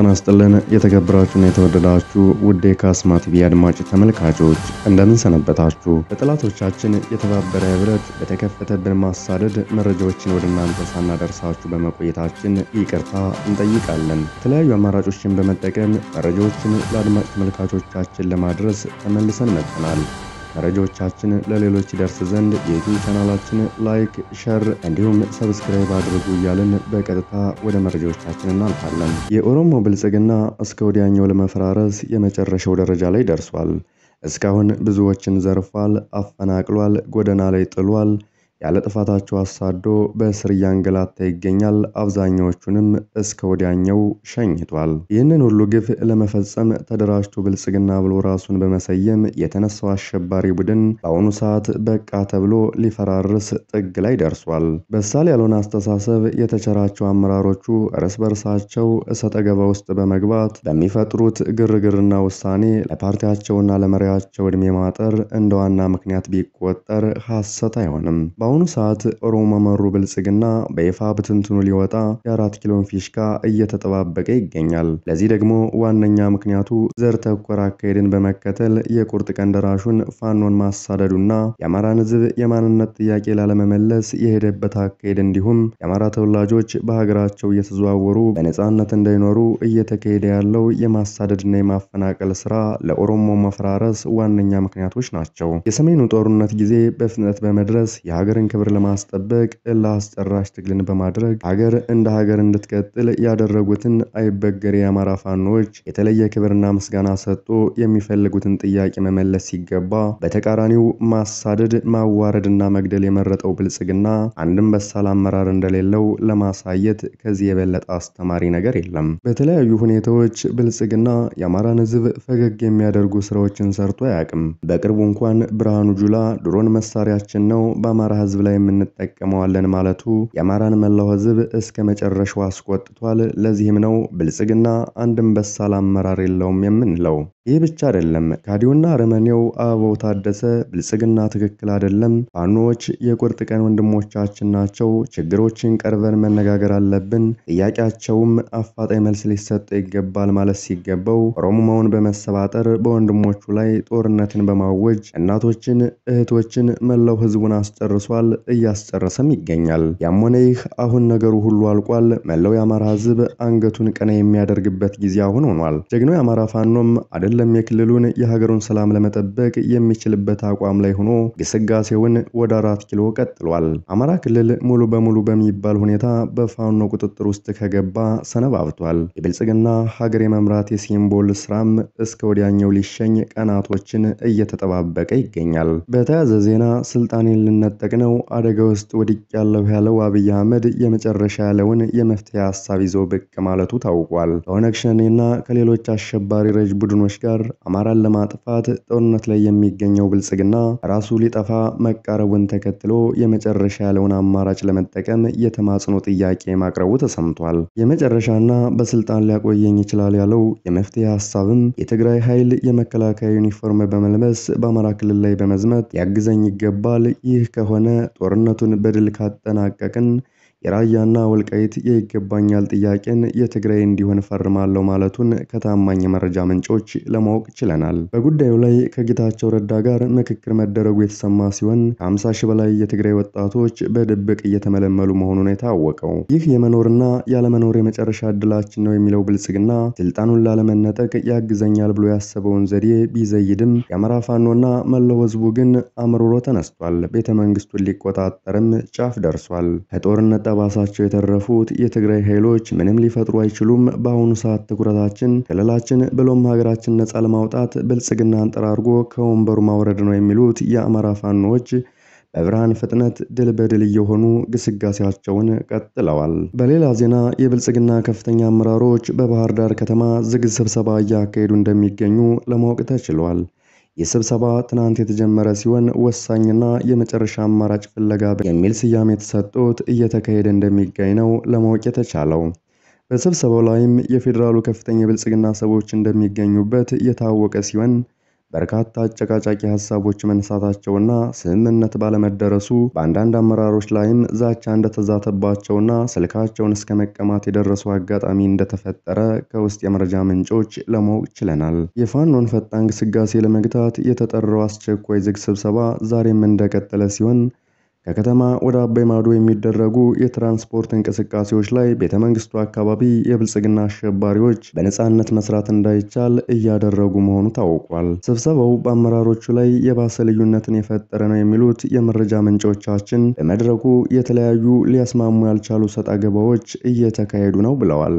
ጤና ይስጥልን የተከበራችሁና የተወደዳችሁ ውዴ ካስማ ቲቪ አድማጭ ተመልካቾች እንደምን ሰነበታችሁ። በጠላቶቻችን የተባበረ ህብረት በተከፈተብን ማሳደድ መረጃዎችን ወደ እናንተ ሳናደርሳችሁ በመቆየታችን ይቅርታ እንጠይቃለን። የተለያዩ አማራጮችን በመጠቀም መረጃዎችን ለአድማጭ ተመልካቾቻችን ለማድረስ ተመልሰን መጥተናል። መረጃዎቻችን ለሌሎች ደርስ ዘንድ የዩቲዩብ ቻናላችን ላይክ፣ ሸር እንዲሁም ሰብስክራይብ አድርጉ እያልን በቀጥታ ወደ መረጃዎቻችን እናልፋለን። የኦሮሞ ብልጽግና እስከ ወዲያኛው ለመፈራረስ የመጨረሻው ደረጃ ላይ ደርሷል። እስካሁን ብዙዎችን ዘርፏል፣ አፈናቅሏል፣ ጎዳና ላይ ጥሏል። ያለ ጥፋታቸው አሳዶ በእስር እያንገላታ ይገኛል። አብዛኛዎቹንም እስከ ወዲያኛው ሸኝቷል። ይህንን ሁሉ ግፍ ለመፈጸም ተደራጅቶ ብልጽግና ብሎ ራሱን በመሰየም የተነሳው አሸባሪ ቡድን በአሁኑ ሰዓት በቃ ተብሎ ሊፈራርስ ጥግ ላይ ደርሷል። በሳል ያልሆነ አስተሳሰብ የተቸራቸው አመራሮቹ እርስ በርሳቸው እሰጥ ውስጥ በመግባት በሚፈጥሩት ግርግርና ውሳኔ ለፓርቲያቸውና ለመሪያቸው ዕድሜ ማጠር እንደ ዋና ምክንያት ቢቆጠር ሐሰት አይሆንም። በአሁኑ ሰዓት ኦሮሞ መሩ ብልጽግና በይፋ ብትንትኑ ሊወጣ የአራት ኪሎን ፊሽካ እየተጠባበቀ ይገኛል። ለዚህ ደግሞ ዋነኛ ምክንያቱ ዘር ተኮር አካሄድን በመከተል የቁርጥ ቀን ደራሹን ፋኖን ማሳደዱና የአማራን ሕዝብ የማንነት ጥያቄ ላለመመለስ የሄደበት አካሄድ እንዲሁም የአማራ ተወላጆች በሀገራቸው እየተዘዋወሩ በነፃነት እንዳይኖሩ እየተካሄደ ያለው የማሳደድና የማፈናቀል ስራ ለኦሮሞ መፈራረስ ዋነኛ ምክንያቶች ናቸው። የሰሜኑ ጦርነት ጊዜ በፍጥነት በመድረስ የሀገር የሀገርን ክብር ለማስጠበቅ ለአስጨራሽ ትግልን በማድረግ ሀገር እንደ ሀገር እንድትቀጥል ያደረጉትን አይበገሬ የአማራ ፋኖች የተለየ ክብርና ምስጋና ሰጥቶ የሚፈልጉትን ጥያቄ መመለስ ሲገባ በተቃራኒው ማሳደድ፣ ማዋረድና መግደል የመረጠው ብልጽግና አንድም በሳል አመራር እንደሌለው ለማሳየት ከዚህ የበለጠ አስተማሪ ነገር የለም። በተለያዩ ሁኔታዎች ብልጽግና የአማራን ህዝብ ፈገግ የሚያደርጉ ስራዎችን ሰርቶ አያውቅም። በቅርቡ እንኳን ብርሃኑ ጁላ ድሮን መሳሪያችን ነው በአማራ ህዝብ ላይ የምንጠቀመዋለን ማለቱ የአማራን መላው ህዝብ እስከ መጨረሻው አስቆጥቷል። ለዚህም ነው ብልጽግና አንድም በሳል አመራር የለውም የምንለው። ይህ ብቻ አይደለም። ከሃዲውና አረመኔው አበባው ታደሰ ብልጽግና ትክክል አይደለም፣ ፋኖዎች የቁርጥ ቀን ወንድሞቻችን ናቸው፣ ችግሮችን ቀርበን መነጋገር አለብን፣ ጥያቄያቸውም አፋጣኝ መልስ ሊሰጠ ይገባል ማለት ሲገባው ኦሮሞማውን በመሰባጠር በወንድሞቹ ላይ ጦርነትን በማወጅ እናቶችን፣ እህቶችን፣ መላው ህዝቡን አስጨርሷል፣ እያስጨረሰም ይገኛል። ያም ሆነ ይህ አሁን ነገሩ ሁሉ አልቋል። መላው የአማራ ህዝብ አንገቱን ቀና የሚያደርግበት ጊዜ አሁን ሆኗል። ጀግናው የአማራ ፋኖም አይደለም የክልሉን የሀገሩን ሰላም ለመጠበቅ የሚችልበት አቋም ላይ ሆኖ ግስጋሴውን ወደ አራት ኪሎ ቀጥሏል። አማራ ክልል ሙሉ በሙሉ በሚባል ሁኔታ በፋኖ ቁጥጥር ውስጥ ከገባ ሰነባብቷል። የብልጽግና ሀገር የመምራት የሲምቦል ስራም እስከ ወዲያኛው ሊሸኝ ቀናቶችን እየተጠባበቀ ይገኛል። በተያያዘ ዜና ስልጣኔን ልነጠቅ ነው አደጋ ውስጥ ወድቅ ያለው ያለው አብይ አህመድ የመጨረሻ ያለውን የመፍትሄ ሀሳብ ይዞ ብቅ ማለቱ ታውቋል። ከኦነግ ሸኔና ከሌሎች አሸባሪ ረጅ ቡድኖች ጋር አማራን ለማጥፋት ጦርነት ላይ የሚገኘው ብልጽግና ራሱ ሊጠፋ መቃረቡን ተከትሎ የመጨረሻ ያለውን አማራጭ ለመጠቀም የተማጽኖ ጥያቄ ማቅረቡ ተሰምቷል። የመጨረሻና በስልጣን ሊያቆየኝ ይችላል ያለው የመፍትሄ ሀሳብም የትግራይ ኃይል የመከላከያ ዩኒፎርም በመልበስ በአማራ ክልል ላይ በመዝመት ያግዘኝ ይገባል። ይህ ከሆነ ጦርነቱን በድል ካጠናቀቅን የራያና ወልቃይት የይገባኛል ጥያቄን የትግራይ እንዲሆን ፈርማለሁ ማለቱን ከታማኝ የመረጃ ምንጮች ለማወቅ ችለናል። በጉዳዩ ላይ ከጌታቸው ረዳ ጋር ምክክር መደረጉ የተሰማ ሲሆን ከ50 ሺህ በላይ የትግራይ ወጣቶች በድብቅ እየተመለመሉ መሆኑን የታወቀው ይህ የመኖርና ያለመኖር የመጨረሻ እድላችን ነው የሚለው ብልጽግና ስልጣኑን ላለመነጠቅ ያግዘኛል ብሎ ያሰበውን ዘዴ ቢዘይድም የአማራ ፋኖና መለው ህዝቡ ግን አምርሮ ተነስቷል። ቤተ መንግስቱን ሊቆጣጠርም ጫፍ ደርሷል። ከጦርነት ጠባሳቸው የተረፉት የትግራይ ኃይሎች ምንም ሊፈጥሩ አይችሉም። በአሁኑ ሰዓት ትኩረታችን ክልላችን ብሎም ሀገራችን ነፃ ለማውጣት ብልጽግና አንጠራርጎ ከወንበሩ ማውረድ ነው የሚሉት የአማራ ፋኖዎች በብርሃን ፍጥነት ድል በድል እየሆኑ ግስጋሴያቸውን ቀጥለዋል። በሌላ ዜና የብልጽግና ከፍተኛ አመራሮች በባህር ዳር ከተማ ዝግ ስብሰባ እያካሄዱ እንደሚገኙ ለማወቅ ተችሏል። የስብሰባ ትናንት የተጀመረ ሲሆን ወሳኝና የመጨረሻ አማራጭ ፍለጋ የሚል ስያሜ የተሰጡት እየተካሄደ እንደሚገኝ ነው ለማወቅ የተቻለው። በስብሰባው ላይም የፌዴራሉ ከፍተኛ የብልጽግና ሰዎች እንደሚገኙበት የታወቀ ሲሆን በርካታ አጨቃጫቂ ሀሳቦች መነሳታቸውና ስምምነት ባለመደረሱ በአንዳንድ አመራሮች ላይም ዛቻ እንደተዛተባቸውና ስልካቸውን እስከ መቀማት የደረሱ አጋጣሚ እንደተፈጠረ ከውስጥ የመረጃ ምንጮች ለማወቅ ችለናል። የፋኖን ፈጣን ግስጋሴ ለመግታት የተጠራው አስቸኳይ ዝግ ስብሰባ ዛሬም እንደቀጠለ ሲሆን ከከተማ ወደ አባይ ማዶ የሚደረጉ የትራንስፖርት እንቅስቃሴዎች ላይ ቤተመንግስቱ አካባቢ የብልጽግና አሸባሪዎች በነፃነት መስራት እንዳይቻል እያደረጉ መሆኑ ታውቋል። ስብሰባው በአመራሮቹ ላይ የባሰ ልዩነትን የፈጠረ ነው የሚሉት የመረጃ ምንጮቻችን በመድረኩ የተለያዩ ሊያስማሙ ያልቻሉ ሰጣ ገባዎች እየተካሄዱ ነው ብለዋል።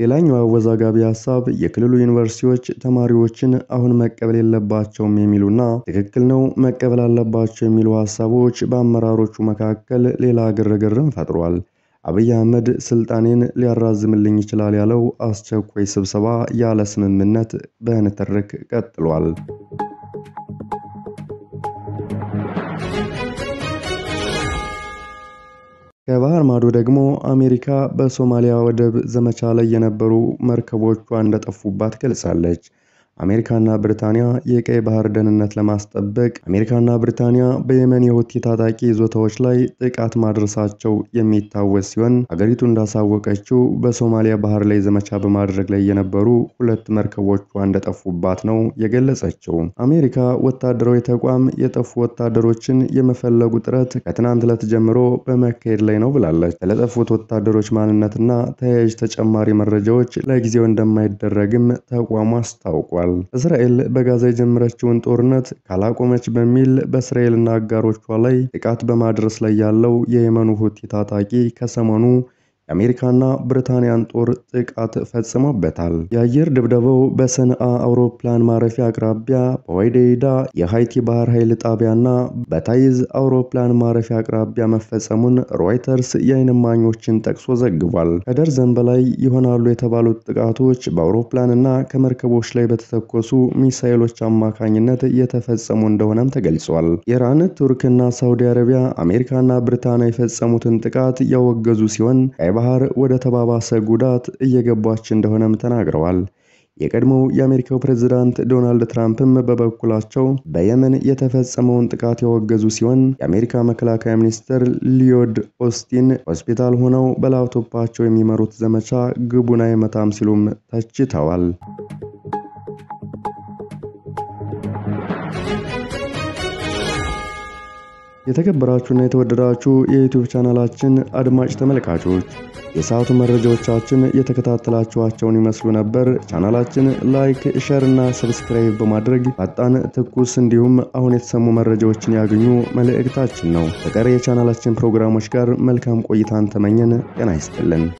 ሌላኛው አወዛጋቢ ሀሳብ የክልሉ ዩኒቨርሲቲዎች ተማሪዎችን አሁን መቀበል የለባቸውም የሚሉና ትክክል ነው መቀበል አለባቸው የሚሉ ሀሳቦች በአመራሮቹ መካከል ሌላ ግርግርን ፈጥሯል። አብይ አህመድ ስልጣኔን ሊያራዝምልኝ ይችላል ያለው አስቸኳይ ስብሰባ ያለ ስምምነት በንትርክ ቀጥሏል። ከባህር ማዶ ደግሞ አሜሪካ በሶማሊያ ወደብ ዘመቻ ላይ የነበሩ መርከቦቿ እንደጠፉባት ገልጻለች። አሜሪካና ብሪታንያ የቀይ ባህር ደህንነት ለማስጠበቅ አሜሪካና ብሪታንያ በየመን የሁቲ ታጣቂ ይዞታዎች ላይ ጥቃት ማድረሳቸው የሚታወስ ሲሆን አገሪቱ እንዳሳወቀችው በሶማሊያ ባህር ላይ ዘመቻ በማድረግ ላይ የነበሩ ሁለት መርከቦቿ እንደጠፉባት ነው የገለጸችው። አሜሪካ ወታደራዊ ተቋም የጠፉ ወታደሮችን የመፈለጉ ጥረት ከትናንት ዕለት ጀምሮ በመካሄድ ላይ ነው ብላለች። ስለጠፉት ወታደሮች ማንነትና ተያያዥ ተጨማሪ መረጃዎች ለጊዜው እንደማይደረግም ተቋሙ አስታውቋል። ተናግረዋል። እስራኤል በጋዛ የጀመረችውን ጦርነት ካላቆመች በሚል በእስራኤልና አጋሮቿ ላይ ጥቃት በማድረስ ላይ ያለው የየመኑ ሁቲ ታጣቂ ከሰሞኑ የአሜሪካና ብሪታንያን ጦር ጥቃት ፈጽሞበታል። የአየር ድብደባው በሰንአ አውሮፕላን ማረፊያ አቅራቢያ፣ በወይዴይዳ የሃይቲ ባህር ኃይል ጣቢያና በታይዝ አውሮፕላን ማረፊያ አቅራቢያ መፈጸሙን ሮይተርስ የዓይን እማኞችን ጠቅሶ ዘግቧል። ከደርዘን በላይ ይሆናሉ የተባሉት ጥቃቶች በአውሮፕላንና ከመርከቦች ላይ በተተኮሱ ሚሳይሎች አማካኝነት የተፈጸሙ እንደሆነም ተገልጿል። ኢራን፣ ቱርክና ሳውዲ አረቢያ አሜሪካና ብሪታንያ የፈጸሙትን ጥቃት ያወገዙ ሲሆን ባህር ወደ ተባባሰ ጉዳት እየገባች እንደሆነም ተናግረዋል። የቀድሞው የአሜሪካው ፕሬዝዳንት ዶናልድ ትራምፕም በበኩላቸው በየመን የተፈጸመውን ጥቃት ያወገዙ ሲሆን የአሜሪካ መከላከያ ሚኒስትር ሊዮድ ኦስቲን ሆስፒታል ሆነው በላፕቶፓቸው የሚመሩት ዘመቻ ግቡን አይመታም ሲሉም ተችተዋል። የተከበራችሁና የተወደዳችሁ የዩቲዩብ ቻናላችን አድማጭ ተመልካቾች የሰዓቱ መረጃዎቻችን የተከታተላችኋቸውን ይመስሉ ነበር። ቻናላችን ላይክ፣ ሸር እና ሰብስክራይብ በማድረግ ፈጣን፣ ትኩስ እንዲሁም አሁን የተሰሙ መረጃዎችን ያገኙ መልእክታችን ነው። ከቀሪ የቻናላችን ፕሮግራሞች ጋር መልካም ቆይታን ተመኘን። ጤና ይስጥልን።